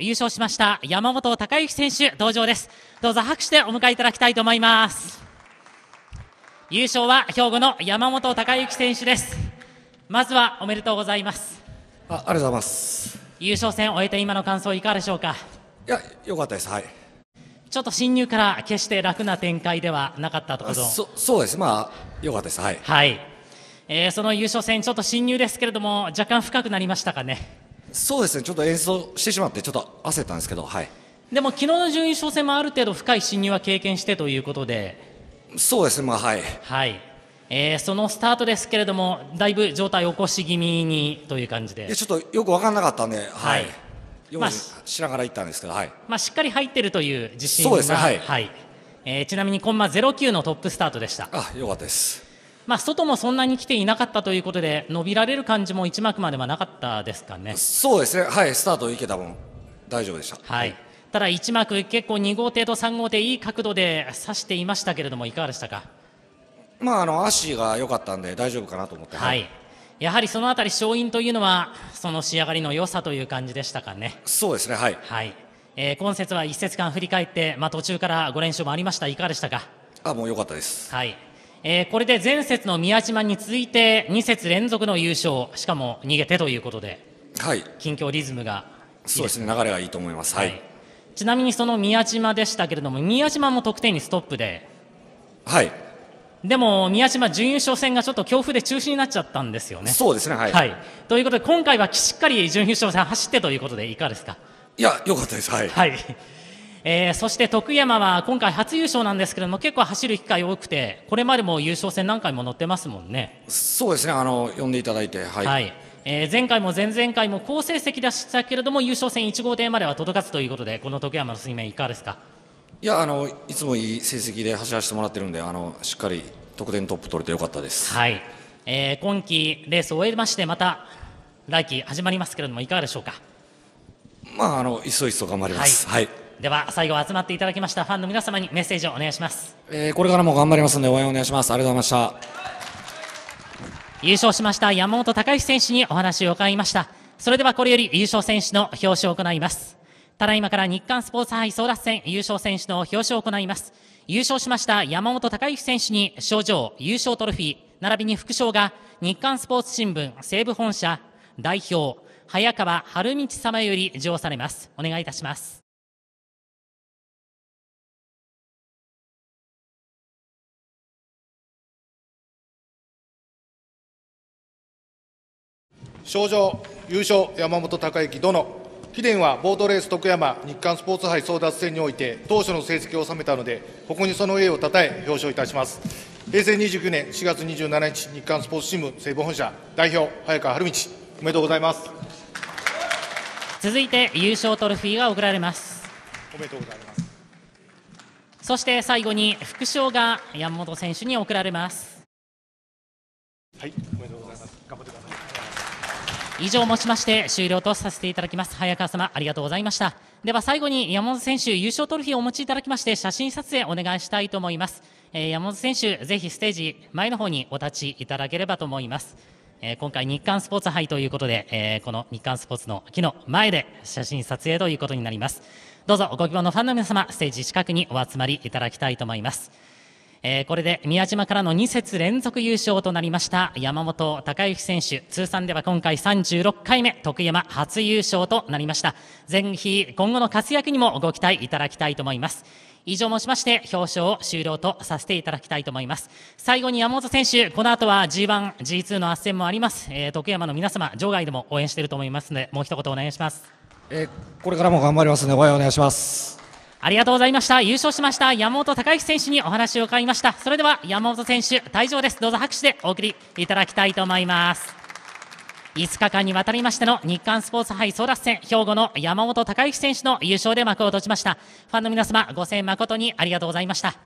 優勝しました山本孝之選手登場ですどうぞ拍手でお迎えいただきたいと思います優勝は兵庫の山本孝之選手ですまずはおめでとうございますあありがとうございます優勝戦終えて今の感想いかがでしょうかいや良かったですはいちょっと侵入から決して楽な展開ではなかったとそそうですまあ良かったですはい、はいえー、その優勝戦ちょっと侵入ですけれども若干深くなりましたかねそうですねちょっと演奏してしまってちょっと焦ったんですけどはいでも昨日の順位勝戦もある程度深い進入は経験してということでそうですねまあはい、はいえー、そのスタートですけれどもだいぶ状態起こし気味にという感じでちょっとよく分からなかったんではい、はいまあ、しながら行ったんですけど、はいまあ、しっかり入ってるという自信がそうですねはい、はいえー、ちなみにコンマ09のトップスタートでしたあよかったですまあ、外もそんなに来ていなかったということで伸びられる感じも一幕まではなかったですかねそうですね、はい、スタート行けた分大丈夫でした。はい、ただ一幕、結構2号艇と3号艇、いい角度で指していましたけれども、いかがでしたか、まあ、あの足が良かったんで、大丈夫かなと思って、はい、やはりそのあたり、勝因というのは、その仕上がりの良さという感じでしたかね。そうですねはい、はいえー、今節は一節間振り返って、まあ、途中から5連勝もありました、いかがでしたかあもう良かったです。はいえー、これで前節の宮島に続いて2節連続の優勝しかも逃げてということで、はい、近況リズムがいい、ね、そうですね流れがいいと思います、はい、はい、ちなみにその宮島でしたけれども宮島も得点にストップではいでも宮島準優勝戦がちょっと強風で中止になっちゃったんですよね。そうですね、はい、はい、ということで今回はしっかり準優勝戦走ってということでいかがですかいや、よかったです、はい、はいえー、そして徳山は今回初優勝なんですけれども結構走る機会多くてこれまでも優勝戦何回も乗ってますもんねそうですねあの呼んでいただいてはい、はい、えー、前回も前々回も好成績でしたけれども優勝戦1号艇までは届かずということでこの徳山の水面いかがですかいやあのいつもいい成績で走らせてもらってるんであのしっかり得点トップ取れてよかったです、はいえー、今季レースを終えましてまた来季始まりますけれどもいかがでしょうかまああのいそいそ頑張ります、はい、はいでは最後集まっていただきましたファンの皆様にメッセージをお願いします、えー、これからも頑張りますので応援お願いしますありがとうございました優勝しました山本隆之選手にお話を伺いましたそれではこれより優勝選手の表彰を行いますただいまから日刊スポーツ杯争奪戦優勝選手の表彰を行います優勝しました山本隆之選手に賞状優勝トロフィー並びに副賞が日刊スポーツ新聞西部本社代表早川春道様より授与されますお願いいたします賞状優勝山本孝之殿貴殿はボートレース徳山日刊スポーツ杯争奪戦において当初の成績を収めたのでここにその栄誉をたたえ表彰いたします平成29年4月27日日刊スポーツ新聞西武本社代表早川春道おめでとうございます続いて優勝トロフィーが贈られますおめでとうございますそして最後に副賞が山本選手に贈られます以上をもちまして終了とさせていただきます早川様ありがとうございましたでは最後に山本選手優勝トロフィーをお持ちいただきまして写真撮影お願いしたいと思います、えー、山本選手ぜひステージ前の方にお立ちいただければと思います、えー、今回日刊スポーツ杯ということで、えー、この日刊スポーツの木の前で写真撮影ということになりますどうぞご希望のファンの皆様ステージ近くにお集まりいただきたいと思いますえー、これで宮島からの2節連続優勝となりました山本孝之選手通算では今回36回目徳山初優勝となりましたぜひ今後の活躍にもご期待いただきたいと思います以上もしまして表彰を終了とさせていただきたいと思います最後に山本選手この後は G1、G2 の斡旋もあります、えー、徳山の皆様場外でも応援していると思いますのでもう一言お願いします、えー、これからも頑張りますので応援お願いしますありがとうございました優勝しました山本孝之選手にお話を伺いましたそれでは山本選手退場ですどうぞ拍手でお送りいただきたいと思います5日間にわたりましての日刊スポーツ杯争奪戦、兵庫の山本隆之選手の優勝で幕を閉じました。ファンの皆様、ご声援誠にありがとうございました。